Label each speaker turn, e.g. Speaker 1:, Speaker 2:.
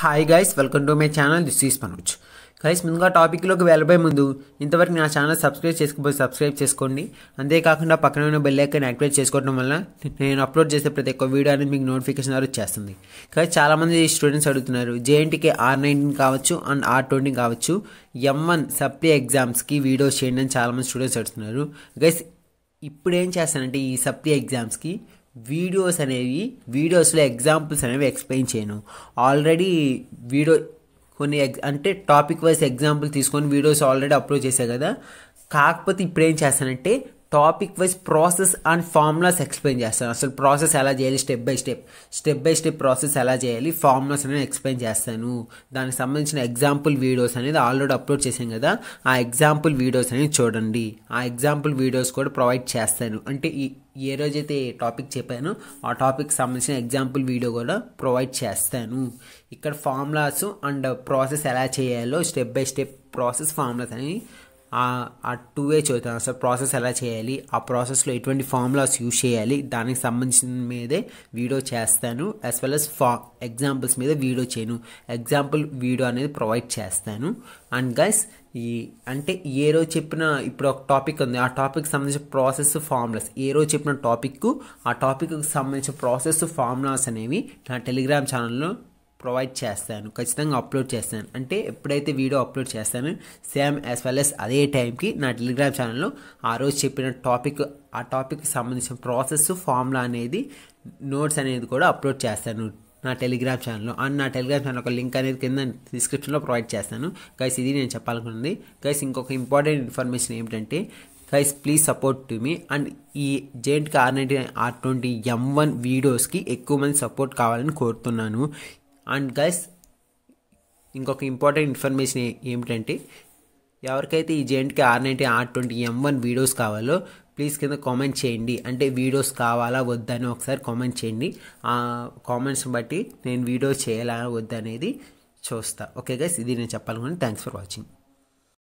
Speaker 1: hi guys welcome to my channel this is Manoj guys ముందుగా టాపిక్లోకి వెళ్ళబోయే ముందు ఇంతవరకు నా ఛానల్ సబ్స్క్రైబ్ చేసుకోబోయి సబ్స్క్రైబ్ చేసుకోండి అంతేకాకుండా పక్కన ఉన్న బెల్ ఐకన్ యాక్టివేట్ చేసుకోవడం వల్ల నేను అప్లోడ్ చేసే ప్రతి ఒక్క వీడియో అనేది మీకు నోటిఫికేషన్ ద్వారా వచ్చేస్తుంది కానీ చాలామంది స్టూడెంట్స్ అడుగుతున్నారు జేఎన్టీకే ఆర్ నైన్టీన్ కావచ్చు అండ్ ఆర్ ట్వంటీ కావచ్చు ఎం వన్ సప్లీ ఎగ్జామ్స్కి వీడియోస్ చేయండి అని చాలామంది స్టూడెంట్స్ అడుగుతున్నారు గైస్ ఇప్పుడు ఏం చేస్తానంటే ఈ సప్లీ ఎగ్జామ్స్కి వీడియోస్ అనేవి వీడియోస్లో ఎగ్జాంపుల్స్ అనేవి ఎక్స్ప్లెయిన్ చేయను ఆల్రెడీ వీడియో కొన్ని అంటే టాపిక్ వైజ్ ఎగ్జాంపుల్ తీసుకొని వీడియోస్ ఆల్రెడీ అప్లోడ్ చేశాయి కదా కాకపోతే ఇప్పుడు ఏం చేస్తానంటే topic wise process and formulas explain చేస్తాను అసలు ప్రాసెస్ ఎలా చేయాలి step by step step by step process ఎలా చేయాలి ఫార్ములాస్ అనేది ఎక్స్ప్లెయిన్ చేస్తాను దానికి సంబంధించిన ఎగ్జాంపుల్ వీడియోస్ అనేది ఆల్రెడీ అప్లోడ్ చేశాను కదా ఆ ఎగ్జాంపుల్ వీడియోస్ అనేది చూడండి ఆ ఎగ్జాంపుల్ వీడియోస్ కూడా ప్రొవైడ్ చేస్తాను అంటే ఈ ఏ రోజైతే టాపిక్ చెప్పానో ఆ టాపిక్ సంబంధించిన ఎగ్జాంపుల్ వీడియో కూడా ప్రొవైడ్ చేస్తాను ఇక్కడ ఫార్ములాస్ అండ్ ప్రాసెస్ ఎలా చేయాలో step by step process formulas అనేవి ఆ టూ ఏ చదువుతాను అసలు ప్రాసెస్ ఎలా చేయాలి ఆ ప్రాసెస్లో ఎటువంటి ఫార్ములాస్ యూజ్ చేయాలి దానికి సంబంధించిన మీదే వీడియో చేస్తాను యాజ్ వెల్ అస్ ఫా ఎగ్జాంపుల్స్ మీద వీడియో చేయను ఎగ్జాంపుల్ వీడియో అనేది ప్రొవైడ్ చేస్తాను అండ్ గైస్ ఈ అంటే ఏ రోజు చెప్పిన ఇప్పుడు ఒక టాపిక్ ఉంది ఆ టాపిక్ సంబంధించిన ప్రాసెస్ ఫార్ములాస్ ఏ రోజు చెప్పిన టాపిక్కు ఆ టాపిక్కు సంబంధించిన ప్రాసెస్ ఫార్ములాస్ అనేవి నా టెలిగ్రామ్ ఛానల్లో ప్రొవైడ్ చేస్తాను ఖచ్చితంగా అప్లోడ్ చేస్తాను అంటే ఎప్పుడైతే వీడియో అప్లోడ్ చేస్తానో సేమ్ యాజ్ వెల్ యాజ్ అదే టైంకి నా టెలిగ్రామ్ ఛానల్లో ఆ రోజు చెప్పిన టాపిక్ ఆ టాపిక్కి సంబంధించిన ప్రాసెస్ ఫార్ములా అనేది నోట్స్ అనేది కూడా అప్లోడ్ చేస్తాను నా టెలిగ్రామ్ ఛానల్లో అండ్ నా టెలిగ్రామ్ ఛానల్ ఒక లింక్ అనేది కింద డిస్క్రిప్షన్లో ప్రొవైడ్ చేస్తాను గైస్ ఇది నేను చెప్పాలనుకున్నది గైస్ ఇంకొక ఇంపార్టెంట్ ఇన్ఫర్మేషన్ ఏమిటంటే guys please support to me and ఈ జెయింట్ R ninety nine R twenty M one వీడియోస్కి ఎక్కువ మంది సపోర్ట్ కావాలని కోరుతున్నాను అండ్ గైస్ ఇంకొక ఇంపార్టెంట్ ఇన్ఫర్మేషన్ ఏమిటంటే ఎవరికైతే ఈ జెంట్కి R ninety R twenty M one videos కావాలో ప్లీజ్ కింద కామెంట్ చేయండి అంటే వీడియోస్ కావాలా వద్దని ఒకసారి కామెంట్ చేయండి ఆ కామెంట్స్ బట్టి నేను వీడియో చేయాలా వద్దనేది చూస్తా ఓకే గైస్ ఇది నేను చెప్పాలనుకుని థ్యాంక్స్ ఫర్ వాచింగ్